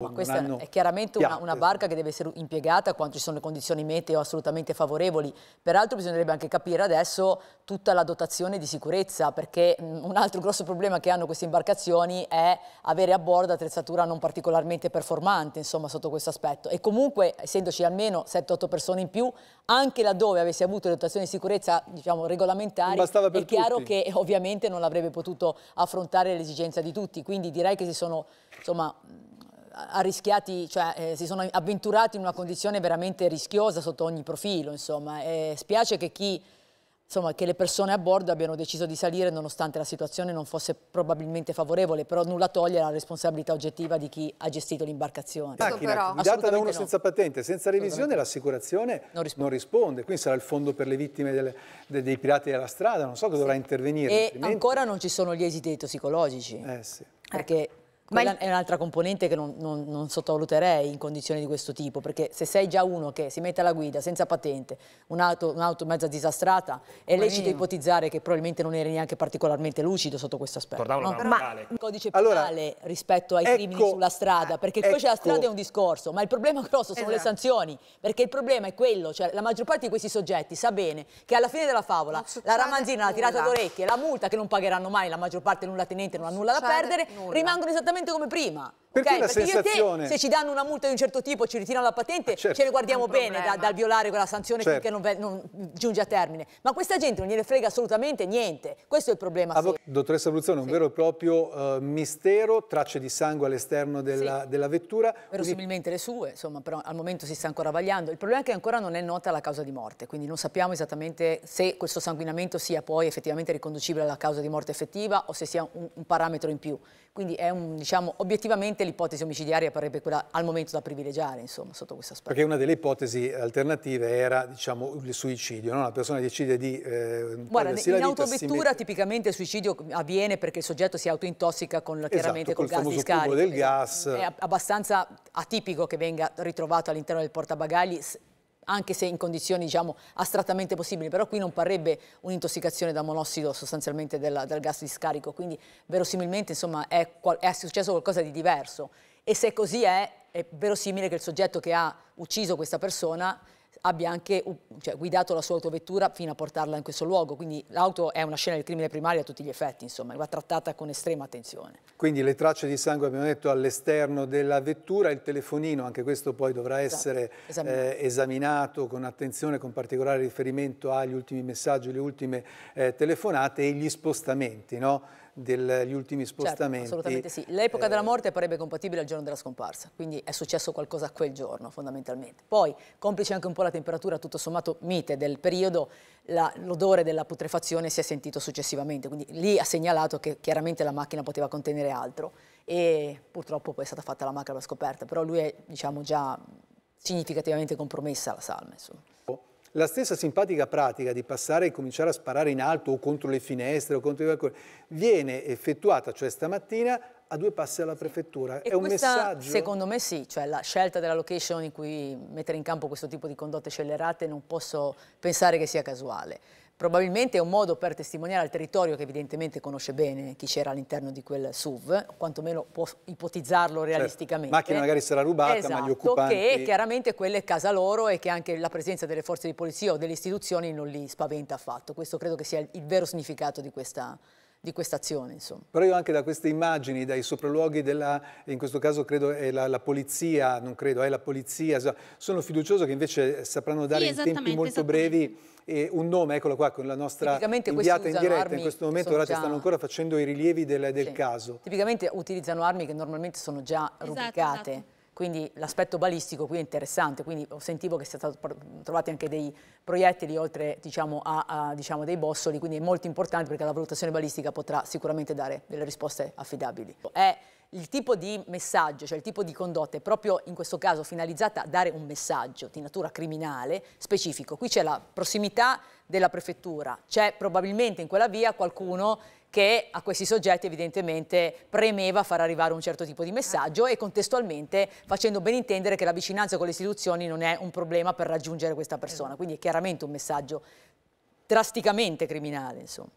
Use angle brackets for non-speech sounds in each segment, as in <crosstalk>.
Ma questa hanno... è chiaramente una, una, barca che deve essere impiegata quando ci sono le condizioni meteo assolutamente favorevoli. Peraltro bisognerebbe anche capire adesso tutta la dotazione di sicurezza, perché mm, un altro grosso problema che hanno queste imbarcazioni è avere a bordo attrezzatura non particolarmente performante, insomma, sotto questo aspetto. E comunque, essendoci almeno 7-8 persone in più, anche laddove avessi avuto le dotazioni di sicurezza, diciamo, regolamentari, è tutti. chiaro che ovviamente non avrebbe potuto affrontare l'esigenza di tutti. Quindi direi che si sono, insomma arrischiati, cioè, eh, si sono avventurati in una condizione veramente rischiosa sotto ogni profilo, insomma. E spiace che, chi, insomma, che le persone a bordo abbiano deciso di salire nonostante la situazione non fosse probabilmente favorevole, però nulla toglie la responsabilità oggettiva di chi ha gestito l'imbarcazione. Macchina ecco, guidata da uno no. senza patente, senza revisione l'assicurazione non, non risponde. quindi sarà il fondo per le vittime delle, de, dei pirati della strada, non so che dovrà intervenire. E altrimenti... ancora non ci sono gli esiti tossicologici. Eh sì perché quella Ma... è un'altra componente che non, non, non, sottovaluterei in condizioni di questo tipo, perché se sei già uno che si mette alla guida senza patente, un'auto, un mezza disastrata, è Ma lecito mio. ipotizzare che probabilmente non eri neanche particolarmente lucido sotto questo aspetto. Tornavo no? Però... Il codice penale allora, rispetto ai ecco, crimini sulla strada, perché ecco. il codice della strada è ecco. un discorso, ma il problema grosso sono esatto. le sanzioni, perché il problema è quello, cioè la maggior parte di questi soggetti sa bene che alla fine della favola la ramanzina, la tirata d'orecchie, la multa che non pagheranno mai, la maggior parte nulla tenente non ha nulla da perdere, nulla. rimangono esattamente esattamente come prima. Perché okay, la perché sensazione... Te, se ci danno una multa di un certo tipo, ci ritirano la patente, ah, certo, ce ne guardiamo bene da, dal violare quella sanzione certo. finché non, non, giunge a termine. Ma questa gente non gliene frega assolutamente niente. Questo è il problema. Avvo... Sì. Dottoressa Bruzzone, un sì. vero e proprio uh, mistero, tracce di sangue all'esterno della, sì. della, vettura. Verosimilmente quindi... le sue, insomma, però al momento si sta ancora vagliando. Il problema è che ancora non è nota la causa di morte, quindi non sappiamo esattamente se questo sanguinamento sia poi effettivamente riconducibile alla causa di morte effettiva o se sia un, un parametro in più. Quindi è un, diciamo, obiettivamente sicuramente l'ipotesi omicidiaria sarebbe quella al momento da privilegiare, insomma, sotto questo aspetto. Perché una delle ipotesi alternative era, diciamo, il suicidio, no? La persona decide di eh, Guarda, in vita, autovettura mette... tipicamente il suicidio avviene perché il soggetto si autointossica con, esatto, chiaramente col, col gas di scarico. del esatto. gas. È abbastanza atipico che venga ritrovato all'interno del portabagagli anche se in condizioni diciamo, astrattamente possibili, però qui non parrebbe un'intossicazione da monossido sostanzialmente del, del, gas di scarico, quindi verosimilmente insomma, è, è successo qualcosa di diverso e se così è, è verosimile che il soggetto che ha ucciso questa persona abbia anche cioè, guidato la sua autovettura fino a portarla in questo luogo. Quindi l'auto è una scena del crimine primario a tutti gli effetti, insomma, va trattata con estrema attenzione. Quindi le tracce di sangue, abbiamo detto, all'esterno della vettura, il telefonino, anche questo poi dovrà esatto, essere esatto. eh, esaminato con attenzione, con particolare riferimento agli ultimi messaggi, le ultime eh, telefonate e gli spostamenti, no? degli ultimi certo, spostamenti. Certo, assolutamente sì. L'epoca eh... della morte parebbe compatibile al giorno della scomparsa, quindi è successo qualcosa quel giorno fondamentalmente. Poi, complice anche un po' la temperatura tutto sommato mite del periodo, l'odore della putrefazione si è sentito successivamente, quindi lì ha segnalato che chiaramente la macchina poteva contenere altro e purtroppo poi è stata fatta la macabra scoperta, però lui è diciamo, già significativamente compromessa la salma. Insomma la stessa simpatica pratica di passare e cominciare a sparare in alto o contro le finestre o contro i balconi viene effettuata, cioè stamattina, a due passi alla prefettura. E È questa, un messaggio? Secondo me sì, cioè la scelta della location in cui mettere in campo questo tipo di condotte scellerate non posso pensare che sia casuale Probabilmente è un modo per testimoniare al territorio che evidentemente conosce bene chi c'era all'interno di quel SUV, quantomeno può ipotizzarlo certo, realisticamente. Certo, macchina magari sarà rubata, esatto, ma gli esatto, occupanti... che chiaramente quella è casa loro e che anche la presenza delle forze di polizia o delle istituzioni non li spaventa affatto. Questo credo che sia il vero significato di questa di questa azione. Insomma. Però io anche da queste immagini, dai sopralluoghi della, in questo caso credo è la, la polizia, non credo, è la polizia, sono fiducioso che invece sapranno dare sì, in tempi molto brevi eh, un nome, eccolo qua, con la nostra inviata in diretta, in questo momento già... stanno ancora facendo i rilievi del, del sì. caso. Tipicamente utilizzano armi che normalmente sono già esatto, rubricate. Esatto. Quindi l'aspetto balistico qui è interessante, quindi sentivo che sono stati trovati anche dei proiettili oltre diciamo, a, a diciamo, dei bossoli, quindi è molto importante perché la valutazione balistica potrà sicuramente dare delle risposte affidabili. È il tipo di messaggio, cioè il tipo di condotta è proprio in questo caso finalizzata a dare un messaggio di natura criminale specifico. Qui c'è la prossimità della prefettura, c'è probabilmente in quella via qualcuno che a questi soggetti evidentemente premeva far arrivare un certo tipo di messaggio e contestualmente facendo ben intendere che la vicinanza con le istituzioni non è un problema per raggiungere questa persona, esatto. quindi è chiaramente un messaggio drasticamente criminale. Insomma.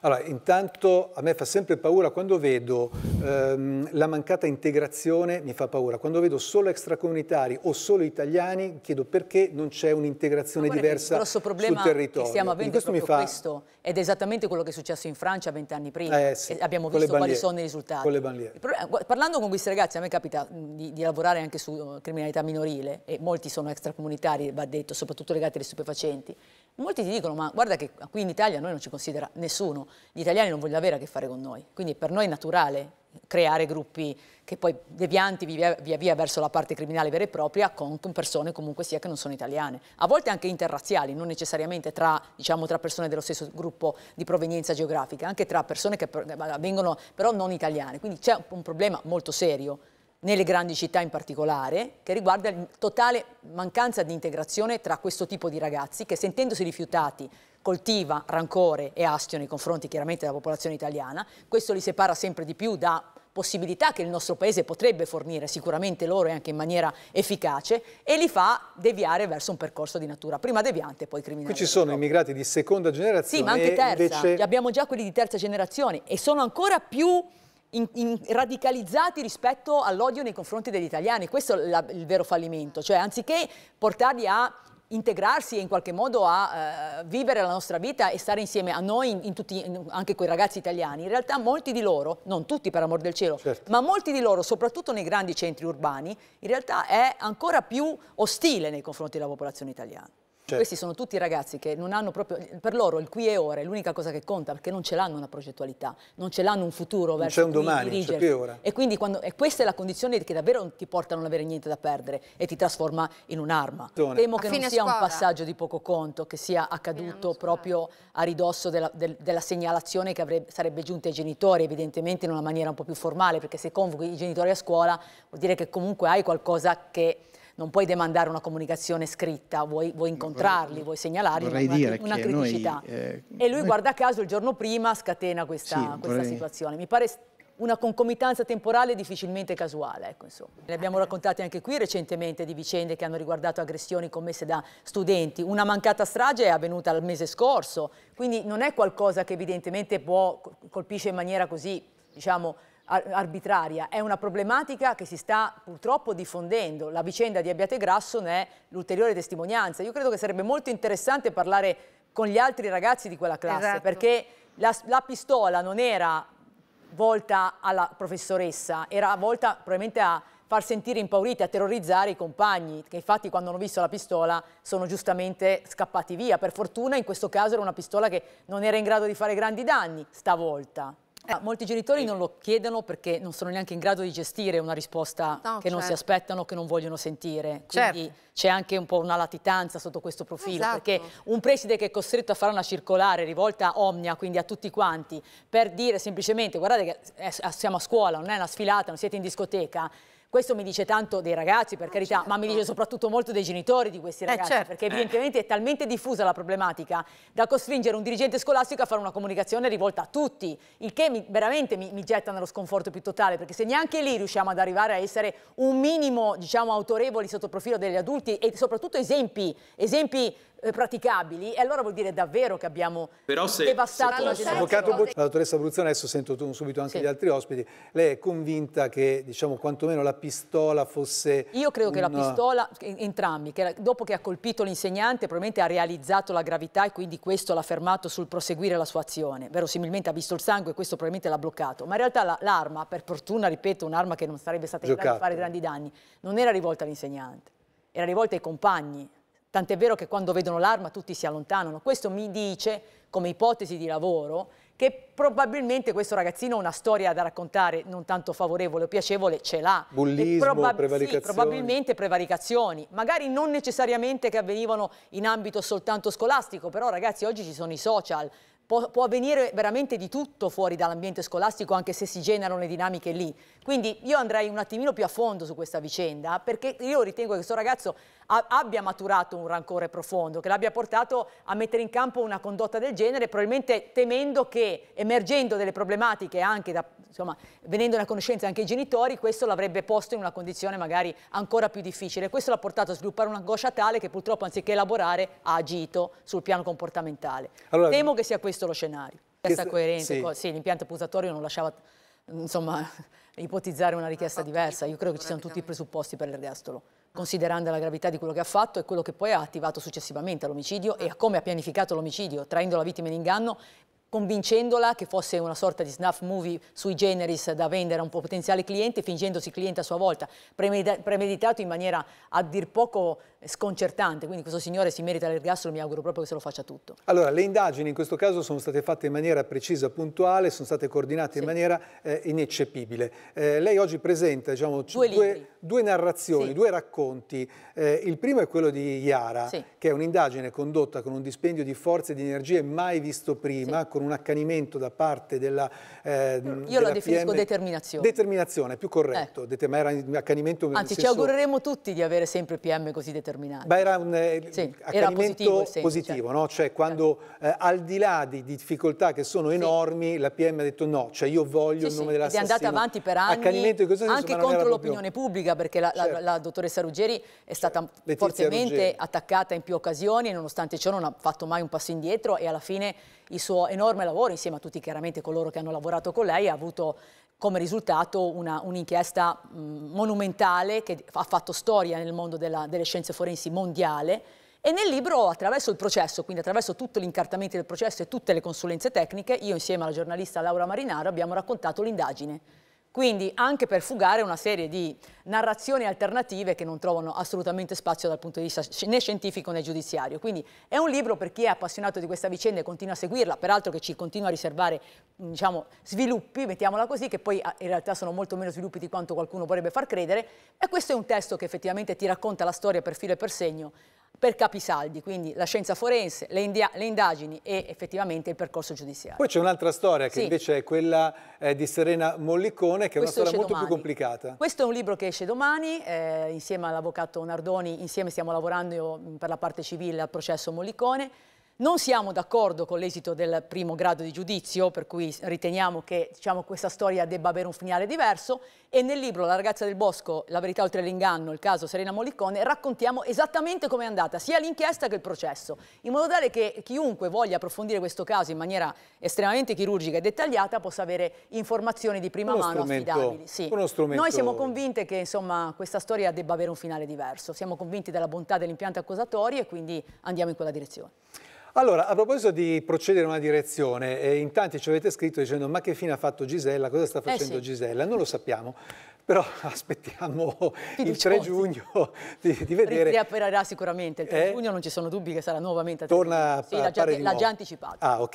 Allora, intanto a me fa sempre paura quando vedo ehm, la mancata integrazione, mi fa paura, quando vedo solo extracomunitari o solo italiani, chiedo perché non c'è un'integrazione diversa sul territorio. è grosso problema Questo mi fa questo ed è esattamente quello che è successo in Francia vent'anni prima. Eh, sì, abbiamo visto quali sono i risultati. Con Parlando con questi ragazzi, a me capita mm, di, di lavorare anche su uh, criminalità minorile, e molti sono extracomunitari, va detto, soprattutto legati alle stupefacenti. Molti ti dicono, ma guarda che qui in Italia noi non ci considera nessuno, gli italiani non vogliono avere a che fare con noi, quindi per noi è naturale creare gruppi che poi devianti via, via, via verso la parte criminale vera e propria con, con, persone comunque sia che non sono italiane, a volte anche interrazziali, non necessariamente tra, diciamo, tra persone dello stesso gruppo di provenienza geografica, anche tra persone che eh, vengono però non italiane. Quindi c'è un problema molto serio nelle grandi città in particolare, che riguarda la totale mancanza di integrazione tra questo tipo di ragazzi che sentendosi rifiutati coltiva rancore e astio nei confronti chiaramente della popolazione italiana, questo li separa sempre di più da possibilità che il nostro Paese potrebbe fornire sicuramente loro e anche in maniera efficace e li fa deviare verso un percorso di natura prima deviante e poi criminale. Qui ci sono immigrati di seconda generazione. Sì, ma anche terza. Invece... Abbiamo già quelli di terza generazione e sono ancora più... In, in, radicalizzati rispetto all'odio nei confronti degli italiani. Questo è la, il vero fallimento, cioè anziché portarli a integrarsi e in qualche modo a eh, vivere la nostra vita e stare insieme a noi, in, in tutti, in, anche quei ragazzi italiani. In realtà molti di loro, non tutti per amor del cielo, certo. ma molti di loro, soprattutto nei grandi centri urbani, in realtà è ancora più ostile nei confronti della popolazione italiana. Certo. Questi sono tutti ragazzi che non hanno proprio, per loro il qui e ora è l'unica cosa che conta perché non ce l'hanno una progettualità, non ce l'hanno un futuro non verso c'è un domani, dirigersi. c'è qui ora. E quindi quando, e questa è la condizione che davvero ti porta a non avere niente da perdere e ti trasforma in un'arma. Temo a che non sia scuola. un passaggio di poco conto, che sia accaduto proprio a ridosso della, del, della segnalazione che avrebbe, sarebbe giunta ai genitori, evidentemente in una maniera un po' più formale, perché se convochi i genitori a scuola vuol dire che comunque hai qualcosa che non puoi demandare una comunicazione scritta, vuoi, vuoi incontrarli, vorrei, vuoi segnalarli una, dire una, criticità. Noi, eh, e lui, noi... guarda caso, il giorno prima scatena questa, sì, questa situazione. Mi pare una concomitanza temporale difficilmente casuale. Ecco, ne abbiamo raccontate anche qui recentemente di vicende che hanno riguardato aggressioni commesse da studenti. Una mancata strage è avvenuta il mese scorso, quindi non è qualcosa che evidentemente può, colpisce in maniera così, diciamo, arbitraria, è una problematica che si sta purtroppo diffondendo. La vicenda di Abbiate Grasso ne è l'ulteriore testimonianza. Io credo che sarebbe molto interessante parlare con gli altri ragazzi di quella classe, esatto. perché la, la pistola non era volta alla professoressa, era volta probabilmente a far sentire impauriti, a terrorizzare i compagni, che infatti quando hanno visto la pistola sono giustamente scappati via. Per fortuna in questo caso era una pistola che non era in grado di fare grandi danni stavolta. Eh, molti genitori non lo chiedono perché non sono neanche in grado di gestire una risposta no, che certo. non si certo. aspettano, che non vogliono sentire. Quindi certo. c'è anche un po' una latitanza sotto questo profilo, esatto. perché un preside che è costretto a fare una circolare rivolta a omnia, quindi a tutti quanti, per dire semplicemente guardate che eh, siamo a scuola, non è una sfilata, non siete in discoteca, questo mi dice tanto dei ragazzi, per eh, carità, certo. ma mi dice soprattutto molto dei genitori di questi eh, ragazzi, eh, certo. perché eh. evidentemente è talmente diffusa la problematica da costringere un dirigente scolastico a fare una comunicazione rivolta a tutti, il che mi, veramente mi, mi, getta nello sconforto più totale, perché se neanche lì riusciamo ad arrivare a essere un minimo, diciamo, autorevoli sotto il profilo degli adulti e soprattutto esempi, esempi eh, praticabili, e allora vuol dire davvero che abbiamo Però se, devastato la la Avvocato Bocci, la dottoressa Bruzzone, adesso sento tu, subito anche sì. gli altri ospiti, lei è convinta che diciamo quantomeno la pistola fosse... Io credo un... che la pistola, entrambi, che dopo che ha colpito l'insegnante probabilmente ha realizzato la gravità e quindi questo l'ha fermato sul proseguire la sua azione, verosimilmente ha visto il sangue e questo probabilmente l'ha bloccato, ma in realtà l'arma, per fortuna, ripeto, un'arma che non sarebbe stata in grado di fare grandi danni, non era rivolta all'insegnante, era rivolta ai compagni, Tant'è vero che quando vedono l'arma tutti si allontanano. Questo mi dice, come ipotesi di lavoro, che probabilmente questo ragazzino ha una storia da raccontare non tanto favorevole o piacevole ce l'ha. Bullismo, probab prevaricazioni. Sì, probabilmente prevaricazioni, magari non necessariamente che avvenivano in ambito soltanto scolastico, però ragazzi oggi ci sono i social, Può, può, avvenire veramente di tutto fuori dall'ambiente scolastico anche se si generano le dinamiche lì. Quindi io andrei un attimino più a fondo su questa vicenda perché io ritengo che questo ragazzo abbia maturato un rancore profondo, che l'abbia portato a mettere in campo una condotta del genere, probabilmente temendo che emergendo delle problematiche anche da, insomma, venendo a conoscenza anche i genitori, questo l'avrebbe posto in una condizione magari ancora più difficile. Questo l'ha portato a sviluppare un'angoscia tale che purtroppo anziché elaborare ha agito sul piano comportamentale. Allora, Temo che sia questo lo scenario. Questa coerenza, sì. sì l'impianto pulsatorio non lasciava insomma, <laughs> ipotizzare una richiesta diversa. Io credo che ci siano tutti i presupposti per l'ergastolo, considerando la gravità di quello che ha fatto e quello che poi ha attivato successivamente all'omicidio e a certo. come ha pianificato l'omicidio, traendo la vittima in inganno convincendola che fosse una sorta di snuff movie sui generis da vendere a un potenziale cliente, fingendosi cliente a sua volta, premeditato in maniera a dir poco sconcertante, quindi questo signore si merita l'ergastolo, mi auguro proprio che se lo faccia tutto. Allora, le indagini in questo caso sono state fatte in maniera precisa, puntuale, sono state coordinate sì. in maniera eh, ineccepibile. Eh, lei oggi presenta diciamo, due, due, due, narrazioni, sì. due racconti. Eh, il primo è quello di Iara, sì. che è un'indagine condotta con un dispendio di forze e di energie mai visto prima, con un accanimento da parte della eh, Io della la definisco PM. determinazione. Determinazione, è più corretto. Eh. Determ era un accanimento... Anzi, senso... ci augureremo tutti di avere sempre PM così determinati. Ma era un eh, sì, accanimento era positivo, senso, positivo certo. no? Cioè quando certo. eh, al di là di difficoltà che sono enormi, sì. la PM ha detto no, cioè io voglio sì, il nome sì. dell'assassino. Ed è andata avanti per anni, senso, anche contro l'opinione proprio... pubblica, perché la, certo. la, la, la dottoressa Ruggeri è certo. stata fortemente Ruggeri. attaccata in più occasioni, nonostante ciò non ha fatto mai un passo indietro e alla fine il suo enorme lavoro, insieme a tutti chiaramente coloro che hanno lavorato con lei, ha avuto come risultato un'inchiesta monumentale che ha fatto storia nel mondo della, delle scienze forensi mondiale e nel libro, attraverso il processo, quindi attraverso tutti gli incartamenti del processo e tutte le consulenze tecniche, io insieme alla giornalista Laura Marinaro abbiamo raccontato l'indagine quindi anche per fugare una serie di narrazioni alternative che non trovano assolutamente spazio dal punto di vista né scientifico né giudiziario. Quindi è un libro per chi è appassionato di questa vicenda e continua a seguirla, peraltro che ci continua a riservare diciamo, sviluppi, mettiamola così, che poi ah, in realtà sono molto meno sviluppi di quanto qualcuno vorrebbe far credere. E questo è un testo che effettivamente ti racconta la storia per filo e per segno per capisaldi, quindi la scienza forense, le, le, indagini e effettivamente il percorso giudiziario. Poi c'è un'altra storia che sì. invece è quella eh, di Serena Mollicone, che Questo è una storia molto domani. più complicata. Questo è un libro che esce domani, eh, insieme all'avvocato Nardoni, insieme stiamo lavorando per la parte civile al processo Mollicone, non siamo d'accordo con l'esito del primo grado di giudizio, per cui riteniamo che diciamo, questa storia debba avere un finale diverso e nel libro La ragazza del bosco, La verità oltre l'inganno, il caso Serena Mollicone, raccontiamo esattamente come è andata sia l'inchiesta che il processo, in modo tale che chiunque voglia approfondire questo caso in maniera estremamente chirurgica e dettagliata possa avere informazioni di prima uno mano affidabili. Sì. Strumento... Noi siamo convinte che insomma, questa storia debba avere un finale diverso, siamo convinti della bontà dell'impianto accusatorio e quindi andiamo in quella direzione. Allora, a proposito di procedere in una direzione, eh, in tanti ci avete scritto dicendo ma che fine ha fatto Gisella, cosa sta facendo eh sì. Gisella? Non lo sappiamo, però <laughs> aspettiamo il 3 giugno di, di vedere. Riapererà sicuramente, il 3 eh? giugno non ci sono dubbi che sarà nuovamente attivo. Torna a sì, l'ha già anticipato. Ah, ok.